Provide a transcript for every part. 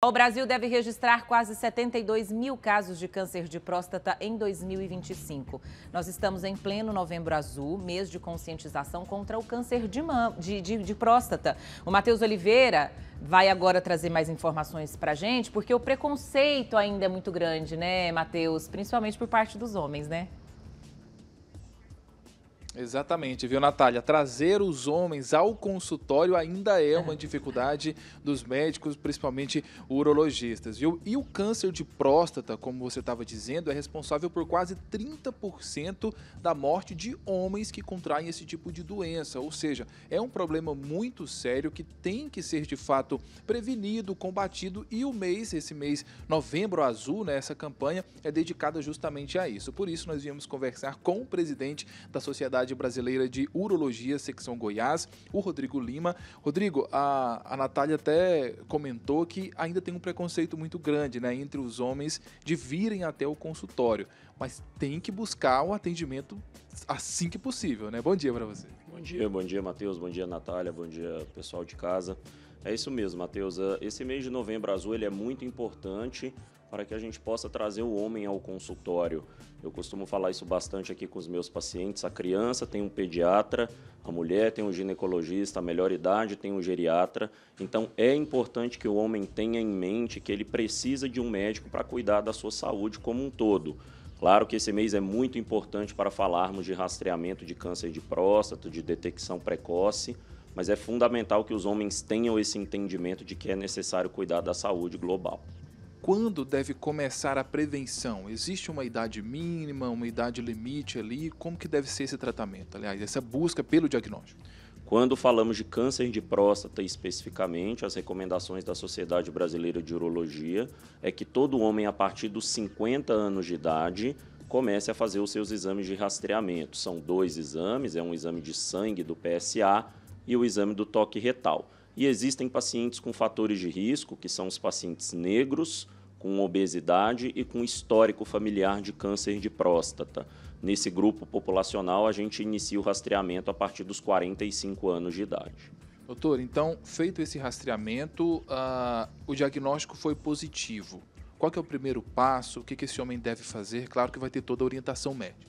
O Brasil deve registrar quase 72 mil casos de câncer de próstata em 2025. Nós estamos em pleno Novembro Azul, mês de conscientização contra o câncer de, de, de, de próstata. O Matheus Oliveira vai agora trazer mais informações para gente, porque o preconceito ainda é muito grande, né, Matheus? Principalmente por parte dos homens, né? Exatamente, viu, Natália? Trazer os homens ao consultório ainda é uma é. dificuldade dos médicos, principalmente urologistas, viu? E o câncer de próstata, como você estava dizendo, é responsável por quase 30% da morte de homens que contraem esse tipo de doença. Ou seja, é um problema muito sério que tem que ser de fato prevenido, combatido. E o mês, esse mês novembro azul, né, essa campanha é dedicada justamente a isso. Por isso, nós viemos conversar com o presidente da Sociedade Sociedade Brasileira de Urologia, secção Goiás, o Rodrigo Lima. Rodrigo, a, a Natália até comentou que ainda tem um preconceito muito grande né, entre os homens de virem até o consultório, mas tem que buscar o um atendimento assim que possível, né? Bom dia para você. Bom dia, bom dia, Matheus, bom dia, Natália, bom dia, pessoal de casa. É isso mesmo, Matheus. Ah, esse mês de novembro azul ele é muito importante para que a gente possa trazer o homem ao consultório. Eu costumo falar isso bastante aqui com os meus pacientes. A criança tem um pediatra, a mulher tem um ginecologista, a melhor idade tem um geriatra. Então é importante que o homem tenha em mente que ele precisa de um médico para cuidar da sua saúde como um todo. Claro que esse mês é muito importante para falarmos de rastreamento de câncer de próstata, de detecção precoce mas é fundamental que os homens tenham esse entendimento de que é necessário cuidar da saúde global. Quando deve começar a prevenção? Existe uma idade mínima, uma idade limite ali? Como que deve ser esse tratamento? Aliás, essa busca pelo diagnóstico? Quando falamos de câncer de próstata especificamente, as recomendações da Sociedade Brasileira de Urologia é que todo homem a partir dos 50 anos de idade comece a fazer os seus exames de rastreamento. São dois exames, é um exame de sangue do PSA e o exame do toque retal. E existem pacientes com fatores de risco, que são os pacientes negros, com obesidade e com histórico familiar de câncer de próstata. Nesse grupo populacional, a gente inicia o rastreamento a partir dos 45 anos de idade. Doutor, então, feito esse rastreamento, uh, o diagnóstico foi positivo. Qual é o primeiro passo? O que, que esse homem deve fazer? Claro que vai ter toda a orientação médica.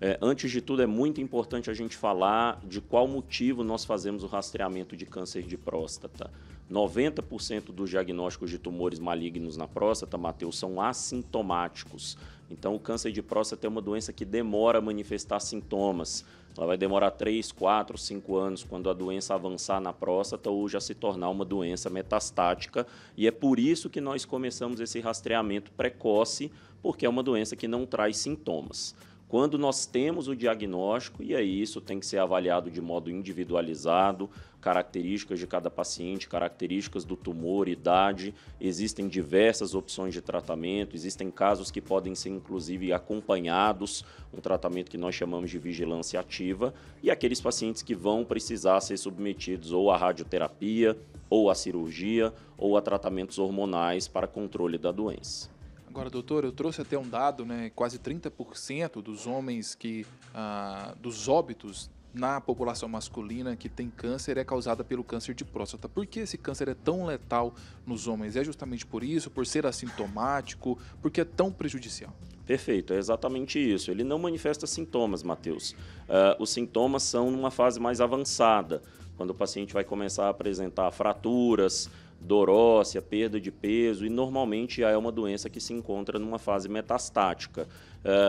É, antes de tudo, é muito importante a gente falar de qual motivo nós fazemos o rastreamento de câncer de próstata. 90% dos diagnósticos de tumores malignos na próstata, Matheus, são assintomáticos. Então, o câncer de próstata é uma doença que demora a manifestar sintomas. Ela vai demorar 3, 4, 5 anos quando a doença avançar na próstata ou já se tornar uma doença metastática. E é por isso que nós começamos esse rastreamento precoce, porque é uma doença que não traz sintomas. Quando nós temos o diagnóstico, e aí isso tem que ser avaliado de modo individualizado, características de cada paciente, características do tumor, idade, existem diversas opções de tratamento, existem casos que podem ser inclusive acompanhados, um tratamento que nós chamamos de vigilância ativa, e aqueles pacientes que vão precisar ser submetidos ou à radioterapia, ou à cirurgia, ou a tratamentos hormonais para controle da doença. Agora, doutor, eu trouxe até um dado, né? Quase 30% dos homens que. Ah, dos óbitos na população masculina que tem câncer é causada pelo câncer de próstata. Por que esse câncer é tão letal nos homens? É justamente por isso, por ser assintomático, porque é tão prejudicial? Perfeito, é exatamente isso. Ele não manifesta sintomas, Matheus. Uh, ah, os sintomas são numa fase mais avançada, quando o paciente vai começar a apresentar fraturas, dor óssea, perda de peso, e normalmente já é uma doença que se encontra numa fase metastática.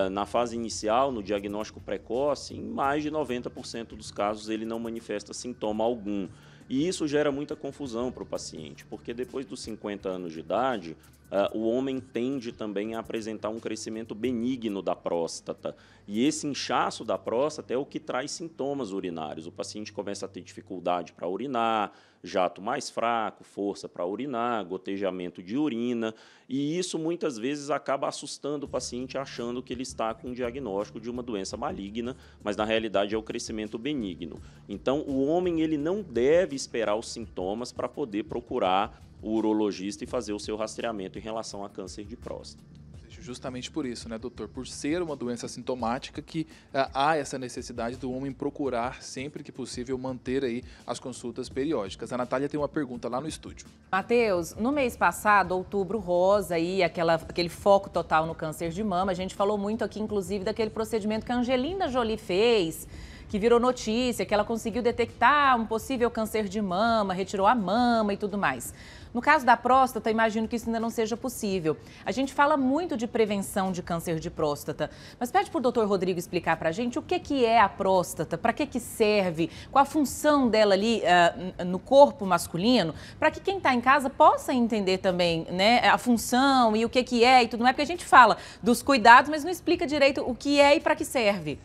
Uh, na fase inicial, no diagnóstico precoce, em mais de 90% dos casos ele não manifesta sintoma algum. E isso gera muita confusão para o paciente, porque depois dos 50 anos de idade, Uh, o homem tende também a apresentar um crescimento benigno da próstata. E esse inchaço da próstata é o que traz sintomas urinários. O paciente começa a ter dificuldade para urinar, jato mais fraco, força para urinar, gotejamento de urina, e isso muitas vezes acaba assustando o paciente achando que ele está com um diagnóstico de uma doença maligna, mas na realidade é o crescimento benigno. Então, o homem ele não deve esperar os sintomas para poder procurar o urologista e fazer o seu rastreamento em relação a câncer de próstata. Justamente por isso, né, doutor? Por ser uma doença sintomática que ah, há essa necessidade do homem procurar sempre que possível manter aí as consultas periódicas. A Natália tem uma pergunta lá no estúdio. Matheus, no mês passado, outubro rosa e aquele foco total no câncer de mama, a gente falou muito aqui, inclusive, daquele procedimento que a Angelina Jolie fez que virou notícia, que ela conseguiu detectar um possível câncer de mama, retirou a mama e tudo mais. No caso da próstata, imagino que isso ainda não seja possível. A gente fala muito de prevenção de câncer de próstata, mas pede para o doutor Rodrigo explicar para a gente o que, que é a próstata, para que, que serve, qual a função dela ali uh, no corpo masculino, para que quem está em casa possa entender também né, a função e o que, que é e tudo Não é porque a gente fala dos cuidados, mas não explica direito o que é e para que serve.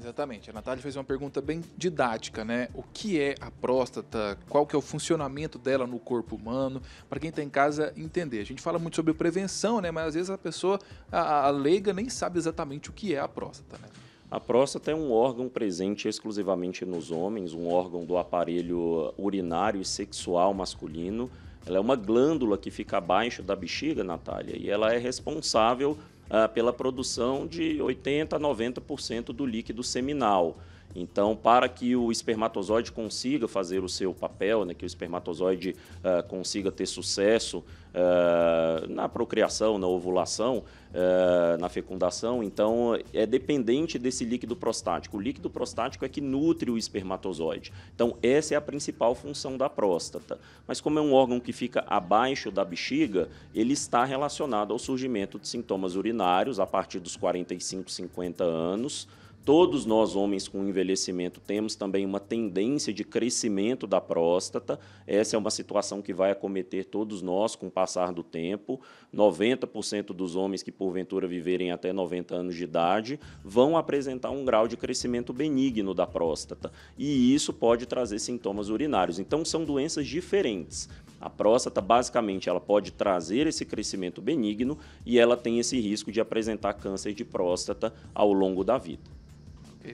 Exatamente. A Natália fez uma pergunta bem didática, né? O que é a próstata? Qual que é o funcionamento dela no corpo humano? Para quem está em casa entender. A gente fala muito sobre prevenção, né? Mas às vezes a pessoa, a, a leiga, nem sabe exatamente o que é a próstata, né? A próstata é um órgão presente exclusivamente nos homens, um órgão do aparelho urinário e sexual masculino. Ela é uma glândula que fica abaixo da bexiga, Natália, e ela é responsável ah, pela produção de 80% a 90% do líquido seminal. Então, para que o espermatozoide consiga fazer o seu papel, né, que o espermatozoide uh, consiga ter sucesso uh, na procriação, na ovulação, uh, na fecundação, então é dependente desse líquido prostático. O líquido prostático é que nutre o espermatozoide. Então, essa é a principal função da próstata. Mas, como é um órgão que fica abaixo da bexiga, ele está relacionado ao surgimento de sintomas urinários a partir dos 45, 50 anos. Todos nós, homens com envelhecimento, temos também uma tendência de crescimento da próstata. Essa é uma situação que vai acometer todos nós com o passar do tempo. 90% dos homens que, porventura, viverem até 90 anos de idade vão apresentar um grau de crescimento benigno da próstata. E isso pode trazer sintomas urinários. Então, são doenças diferentes. A próstata, basicamente, ela pode trazer esse crescimento benigno e ela tem esse risco de apresentar câncer de próstata ao longo da vida.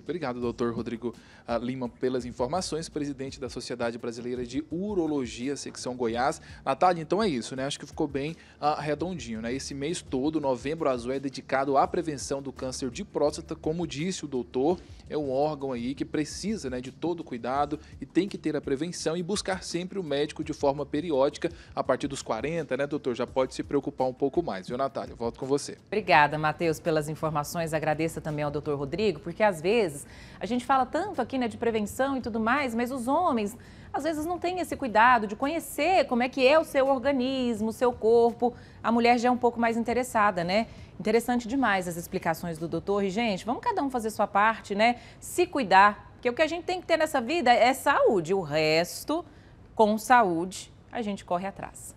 Obrigado, doutor Rodrigo ah, Lima, pelas informações, presidente da Sociedade Brasileira de Urologia, secção Goiás. Natália, então é isso, né? Acho que ficou bem uh, redondinho, né? Esse mês todo, novembro azul, é dedicado à prevenção do câncer de próstata, como disse o doutor, é um órgão aí que precisa né, de todo cuidado e tem que ter a prevenção e buscar sempre o médico de forma periódica, a partir dos 40, né, doutor? Já pode se preocupar um pouco mais, viu, Natália? Volto com você. Obrigada, Matheus, pelas informações. Agradeça também ao doutor Rodrigo, porque às vezes vezes. A gente fala tanto aqui né, de prevenção e tudo mais, mas os homens às vezes não têm esse cuidado de conhecer como é que é o seu organismo, o seu corpo. A mulher já é um pouco mais interessada, né? Interessante demais as explicações do doutor. E, gente, vamos cada um fazer sua parte, né? Se cuidar. Porque o que a gente tem que ter nessa vida é saúde. O resto, com saúde, a gente corre atrás.